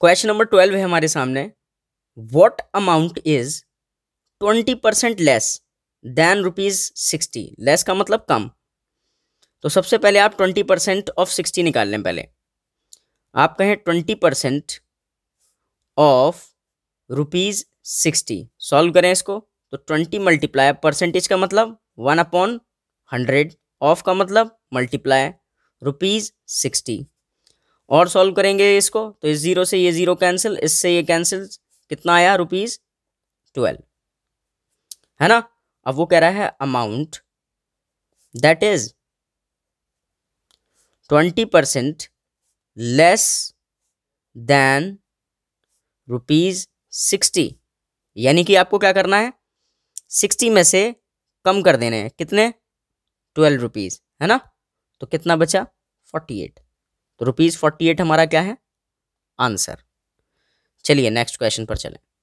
question number twelve है हमारे सामने what amount is twenty percent less than rupees sixty less का मतलब कम तो सबसे पहले आप ट्वेंटी परसेंट ऑफ सिक्सटी निकाल लें पहले आप कहें twenty percent of rupees sixty solve करें इसको तो ट्वेंटी मल्टीप्लाई परसेंटेज का मतलब वन अपॉन हंड्रेड ऑफ का मतलब मल्टीप्लाई रुपीज़ सिक्सटी और सॉल्व करेंगे इसको तो इस ज़ीरो से ये ज़ीरो कैंसिल इससे ये कैंसिल कितना आया रुपीज़ ट्वेल्व है ना अब वो कह रहा है amount that is twenty percent less than rupees sixty यानी कि आपको क्या करना है सिक्सटी में से कम कर देने हैं कितने ट्वेल्व रुपीज़ है ना तो कितना बचा फोर्टी एट तो रुपीज़ फोर्टी एट हमारा क्या है आंसर चलिए नेक्स्ट क्वेश्चन पर चलें